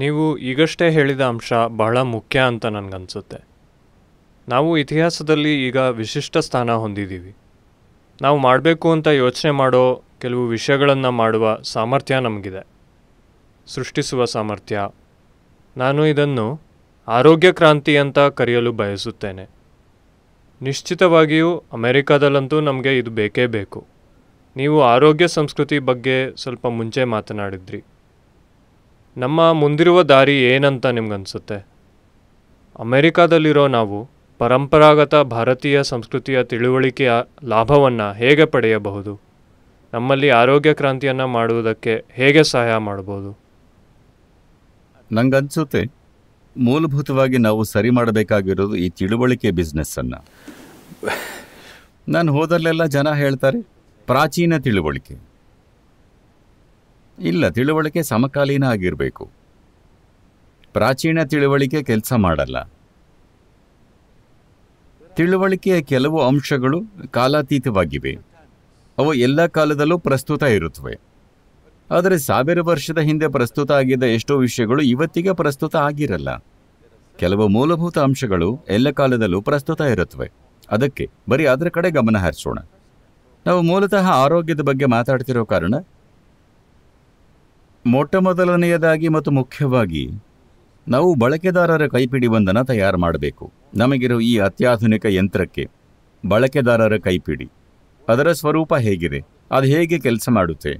ನೀವು ಈಗಷ್ಟೇ ಹೇಳಿದ ಅಂಶ ಬಹಳ ಮುಖ್ಯ ಅಂತ ನನಗನ್ಸುತ್ತೆ ನಾವು ಇತಿಹಾಸದಲ್ಲಿ ಈಗ ವಿಶಿಷ್ಟ ಸ್ಥಾನ ಹೊಂದಿದ್ದೀವಿ ನಾವು ಮಾಡಬೇಕು ಅಂತ ಯೋಚನೆ ಮಾಡೋ ಕೆಲವು ವಿಷಯಗಳನ್ನು ಮಾಡುವ ಸಾಮರ್ಥ್ಯ ನಮಗಿದೆ ಸೃಷ್ಟಿಸುವ ಸಾಮರ್ಥ್ಯ ನಾನು ಇದನ್ನು ಆರೋಗ್ಯ ಕ್ರಾಂತಿ ಅಂತ ಕರೆಯಲು ಬಯಸುತ್ತೇನೆ ನಿಶ್ಚಿತವಾಗಿಯೂ ಅಮೇರಿಕಾದಲ್ಲಂತೂ ನಮಗೆ ಇದು ಬೇಕೇ ಬೇಕು ನೀವು ಆರೋಗ್ಯ ಸಂಸ್ಕೃತಿ ಬಗ್ಗೆ ಸ್ವಲ್ಪ ಮುಂಚೆ ಮಾತನಾಡಿದ್ರಿ ನಮ್ಮ ಮುಂದಿರುವ ದಾರಿ ಏನಂತ ನಿಮ್ಗನ್ಸುತ್ತೆ ಅಮೆರಿಕಾದಲ್ಲಿರೋ ನಾವು ಪರಂಪರಾಗತ ಭಾರತೀಯ ಸಂಸ್ಕೃತಿಯ ತಿಳುವಳಿಕೆಯ ಲಾಭವನ್ನು ಹೇಗೆ ಪಡೆಯಬಹುದು ನಮ್ಮಲ್ಲಿ ಆರೋಗ್ಯ ಕ್ರಾಂತಿಯನ್ನು ಮಾಡುವುದಕ್ಕೆ ಹೇಗೆ ಸಹಾಯ ಮಾಡಬಹುದು ನನಗನ್ಸುತ್ತೆ ಮೂಲಭೂತವಾಗಿ ನಾವು ಸರಿ ಮಾಡಬೇಕಾಗಿರೋದು ಈ ತಿಳುವಳಿಕೆ ಬಿಸ್ನೆಸ್ಸನ್ನು ನಾನು ಹೋದಲ್ಲೆಲ್ಲ ಜನ ಹೇಳ್ತಾರೆ ಪ್ರಾಚೀನ ತಿಳುವಳಿಕೆ ಇಲ್ಲ ತಿಳುವಳಿಕೆ ಸಮಕಾಲೀನ ಆಗಿರಬೇಕು ಪ್ರಾಚೀನ ತಿಳುವಳಿಕೆ ಕೆಲಸ ಮಾಡಲ್ಲ ತಿಳುವಳಿಕೆಯ ಕೆಲವು ಅಂಶಗಳು ಕಾಲಾತೀತವಾಗಿವೆ ಅವು ಎಲ್ಲ ಕಾಲದಲ್ಲೂ ಪ್ರಸ್ತುತ ಇರುತ್ತವೆ ಆದರೆ ಸಾವಿರ ವರ್ಷದ ಹಿಂದೆ ಪ್ರಸ್ತುತ ಆಗಿದ್ದ ಎಷ್ಟೋ ವಿಷಯಗಳು ಇವತ್ತಿಗೆ ಪ್ರಸ್ತುತ ಆಗಿರಲ್ಲ ಕೆಲವು ಮೂಲಭೂತ ಅಂಶಗಳು ಎಲ್ಲ ಕಾಲದಲ್ಲೂ ಪ್ರಸ್ತುತ ಇರುತ್ತವೆ ಅದಕ್ಕೆ ಬರೀ ಅದರ ಕಡೆ ಗಮನ ಹರಿಸೋಣ ನಾವು ಮೂಲತಃ ಆರೋಗ್ಯದ ಬಗ್ಗೆ ಮಾತಾಡ್ತಿರೋ ಕಾರಣ ಮೊದಲನೆಯದಾಗಿ ಮತ್ತು ಮುಖ್ಯವಾಗಿ ನಾವು ಬಳಕೆದಾರರ ಕೈಪಿಡಿ ಒಂದನ್ನು ತಯಾರು ಮಾಡಬೇಕು ನಮಗಿರೋ ಈ ಅತ್ಯಾಧುನಿಕ ಯಂತ್ರಕ್ಕೆ ಬಳಕೆದಾರರ ಕೈಪಿಡಿ ಅದರ ಸ್ವರೂಪ ಹೇಗಿದೆ ಅದು ಹೇಗೆ ಕೆಲಸ ಮಾಡುತ್ತೆ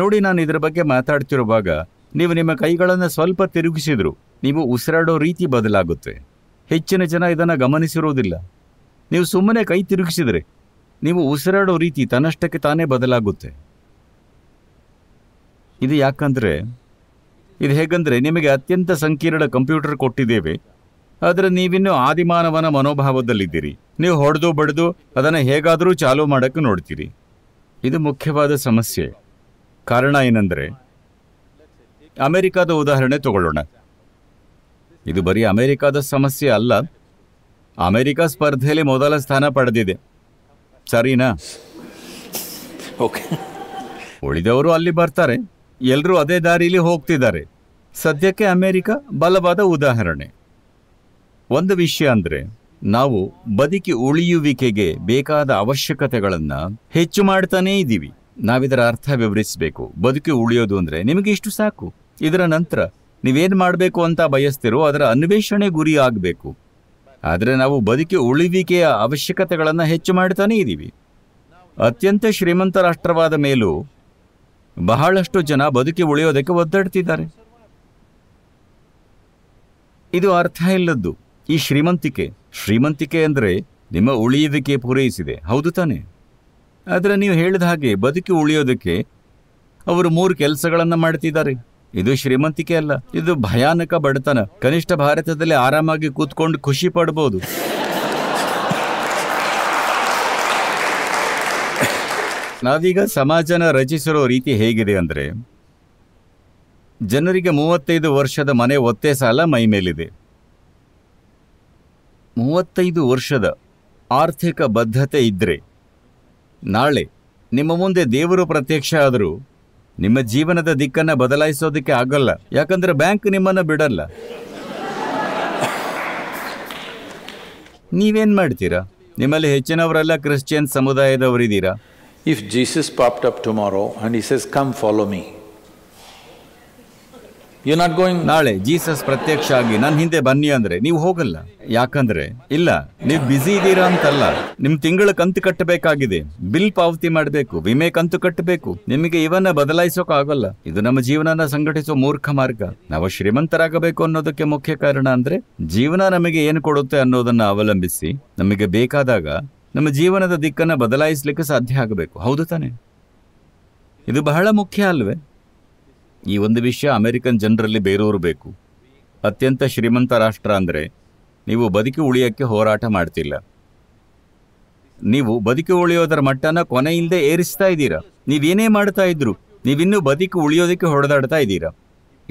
ನೋಡಿ ನಾನು ಇದರ ಬಗ್ಗೆ ಮಾತಾಡ್ತಿರುವಾಗ ನೀವು ನಿಮ್ಮ ಕೈಗಳನ್ನು ಸ್ವಲ್ಪ ತಿರುಗಿಸಿದ್ರು ನೀವು ಉಸಿರಾಡೋ ರೀತಿ ಬದಲಾಗುತ್ತೆ ಹೆಚ್ಚಿನ ಜನ ಇದನ್ನು ಗಮನಿಸಿರುವುದಿಲ್ಲ ನೀವು ಸುಮ್ಮನೆ ಕೈ ತಿರುಗಿಸಿದರೆ ನೀವು ಉಸಿರಾಡೋ ರೀತಿ ತನ್ನಷ್ಟಕ್ಕೆ ತಾನೇ ಬದಲಾಗುತ್ತೆ ಇದು ಯಾಕಂದರೆ ಇದು ಹೇಗಂದರೆ ನಿಮಗೆ ಅತ್ಯಂತ ಸಂಕೀರ್ಣ ಕಂಪ್ಯೂಟರ್ ಕೊಟ್ಟಿದ್ದೇವೆ ಆದರೆ ನೀವಿನ್ನೂ ಆದಿಮಾನವನ ಮನೋಭಾವದಲ್ಲಿದ್ದೀರಿ ನೀವು ಹೊಡೆದು ಬಡಿದು ಅದನ್ನು ಹೇಗಾದರೂ ಚಾಲು ಮಾಡೋಕ್ಕೆ ನೋಡ್ತೀರಿ ಇದು ಮುಖ್ಯವಾದ ಸಮಸ್ಯೆ ಕಾರಣ ಏನಂದರೆ ಅಮೆರಿಕಾದ ಉದಾಹರಣೆ ತಗೊಳ್ಳೋಣ ಇದು ಬರೀ ಅಮೆರಿಕಾದ ಸಮಸ್ಯೆ ಅಲ್ಲ ಅಮೆರಿಕ ಸ್ಪರ್ಧೆಯಲ್ಲಿ ಮೊದಲ ಸ್ಥಾನ ಪಡೆದಿದೆ ಸರಿನಾ ಓಕೆ ಉಳಿದವರು ಅಲ್ಲಿ ಬರ್ತಾರೆ ಎಲ್ಲರೂ ಅದೇ ದಾರಿಯಲ್ಲಿ ಹೋಗ್ತಿದ್ದಾರೆ ಸದ್ಯಕ್ಕೆ ಅಮೆರಿಕ ಬಲವಾದ ಉದಾಹರಣೆ ಒಂದು ವಿಷಯ ಅಂದರೆ ನಾವು ಬದುಕಿ ಉಳಿಯುವಿಕೆಗೆ ಬೇಕಾದ ಅವಶ್ಯಕತೆಗಳನ್ನು ಹೆಚ್ಚು ಮಾಡ್ತಾನೇ ಇದ್ದೀವಿ ನಾವಿದರ ಅರ್ಥ ವಿವರಿಸಬೇಕು ಬದುಕಿ ಉಳಿಯೋದು ಅಂದರೆ ನಿಮಗೆ ಇಷ್ಟು ಸಾಕು ಇದರ ನಂತರ ನೀವೇನು ಮಾಡಬೇಕು ಅಂತ ಬಯಸ್ತಿರೋ ಅದರ ಅನ್ವೇಷಣೆ ಗುರಿ ಆಗಬೇಕು ಆದರೆ ನಾವು ಬದುಕಿ ಉಳಿವಿಕೆಯ ಅವಶ್ಯಕತೆಗಳನ್ನು ಹೆಚ್ಚು ಮಾಡ್ತಾನೇ ಇದ್ದೀವಿ ಅತ್ಯಂತ ಶ್ರೀಮಂತ ರಾಷ್ಟ್ರವಾದ ಮೇಲೂ ಬಹಳಷ್ಟು ಜನ ಬದುಕಿ ಉಳಿಯೋದಕ್ಕೆ ಒದ್ದಾಡ್ತಿದ್ದಾರೆ ಇದು ಅರ್ಥ ಇಲ್ಲದ್ದು ಈ ಶ್ರೀಮಂತಿಕೆ ಶ್ರೀಮಂತಿಕೆ ಅಂದರೆ ನಿಮ್ಮ ಉಳಿಯುವಿಕೆ ಪೂರೈಸಿದೆ ಹೌದು ತಾನೆ ಆದರೆ ನೀವು ಹೇಳಿದ ಹಾಗೆ ಬದುಕಿ ಉಳಿಯೋದಕ್ಕೆ ಅವರು ಮೂರು ಕೆಲಸಗಳನ್ನು ಮಾಡ್ತಿದ್ದಾರೆ ಇದು ಶ್ರೀಮಂತಿಕೆ ಅಲ್ಲ ಇದು ಭಯಾನಕ ಬಡತನ ಕನಿಷ್ಠ ಭಾರತದಲ್ಲಿ ಆರಾಮಾಗಿ ಕೂತ್ಕೊಂಡು ಖುಷಿ ಪಡ್ಬೋದು ನಾವೀಗ ಸಮಾಜನ ರಚಿಸಿರೋ ರೀತಿ ಹೇಗಿದೆ ಅಂದರೆ ಜನರಿಗೆ ಮೂವತ್ತೈದು ವರ್ಷದ ಮನೆ ಒತ್ತೆ ಸಾಲ ಮೈ ಮೇಲಿದೆ ಮೂವತ್ತೈದು ವರ್ಷದ ಆರ್ಥಿಕ ಬದ್ಧತೆ ಇದ್ದರೆ ನಾಳೆ ನಿಮ್ಮ ಮುಂದೆ ದೇವರು ಪ್ರತ್ಯಕ್ಷ ಆದರೂ ನಿಮ್ಮ ಜೀವನದ ದಿಕ್ಕನ್ನು ಬದಲಾಯಿಸೋದಕ್ಕೆ ಆಗಲ್ಲ ಯಾಕಂದರೆ ಬ್ಯಾಂಕ್ ನಿಮ್ಮನ್ನು ಬಿಡಲ್ಲ ನೀವೇನು ಮಾಡ್ತೀರಾ ನಿಮ್ಮಲ್ಲಿ ಹೆಚ್ಚಿನವರೆಲ್ಲ ಕ್ರಿಶ್ಚಿಯನ್ ಸಮುದಾಯದವರಿದ್ದೀರಾ If Jesus popped up tomorrow and he says, come follow me, you're not going. ನಾಳೆ ಜೀಸಸ್ ಪ್ರತ್ಯಕ್ಷ ಆಗಿ ನನ್ನ ಹಿಂದೆ ಬನ್ನಿ ಅಂದರೆ ನೀವು ಹೋಗಲ್ಲ ಯಾಕಂದ್ರೆ ಇಲ್ಲ ನೀವು ಬ್ಯುಸಿ ಇದ್ದೀರಾ ಅಂತಲ್ಲ ನಿಮ್ ತಿಂಗಳ ಕಂತು ಕಟ್ಟಬೇಕಾಗಿದೆ ಬಿಲ್ ಪಾವತಿ ಮಾಡಬೇಕು ವಿಮೆ ಕಂತು ಕಟ್ಟಬೇಕು ನಿಮಗೆ ಇವನ್ನ ಬದಲಾಯಿಸೋಕ್ ಇದು ನಮ್ಮ ಜೀವನನ ಸಂಘಟಿಸೋ ಮೂರ್ಖ ಮಾರ್ಗ ನಾವು ಶ್ರೀಮಂತರಾಗಬೇಕು ಅನ್ನೋದಕ್ಕೆ ಮುಖ್ಯ ಕಾರಣ ಅಂದ್ರೆ ಜೀವನ ನಮಗೆ ಏನು ಕೊಡುತ್ತೆ ಅನ್ನೋದನ್ನ ಅವಲಂಬಿಸಿ ನಮಗೆ ಬೇಕಾದಾಗ ನಮ್ಮ ಜೀವನದ ದಿಕ್ಕನ್ನು ಬದಲಾಯಿಸಲಿಕ್ಕೆ ಸಾಧ್ಯ ಆಗಬೇಕು ಹೌದು ತಾನೆ ಇದು ಬಹಳ ಮುಖ್ಯ ಅಲ್ವೇ ಈ ಒಂದು ವಿಷಯ ಅಮೆರಿಕನ್ ಜನರಲ್ಲಿ ಬೇರೂರು ಬೇಕು ಅತ್ಯಂತ ಶ್ರೀಮಂತ ರಾಷ್ಟ್ರ ಅಂದರೆ ನೀವು ಬದುಕಿ ಉಳಿಯೋಕ್ಕೆ ಹೋರಾಟ ಮಾಡ್ತಿಲ್ಲ ನೀವು ಬದುಕಿ ಉಳಿಯೋದರ ಮಟ್ಟನ ಕೊನೆಯಿಲ್ಲದೆ ಏರಿಸ್ತಾ ಇದ್ದೀರಾ ನೀವೇನೇ ಮಾಡ್ತಾ ಇದ್ರು ನೀವಿನ್ನೂ ಬದುಕಿ ಉಳಿಯೋದಕ್ಕೆ ಹೊಡೆದಾಡ್ತಾ ಇದ್ದೀರಾ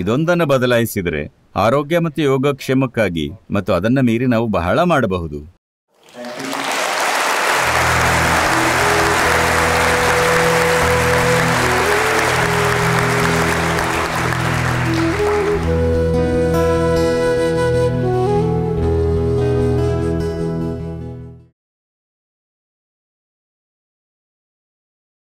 ಇದೊಂದನ್ನು ಬದಲಾಯಿಸಿದರೆ ಆರೋಗ್ಯ ಮತ್ತು ಯೋಗಕ್ಷೇಮಕ್ಕಾಗಿ ಮತ್ತು ಅದನ್ನು ಮೀರಿ ನಾವು ಬಹಳ ಮಾಡಬಹುದು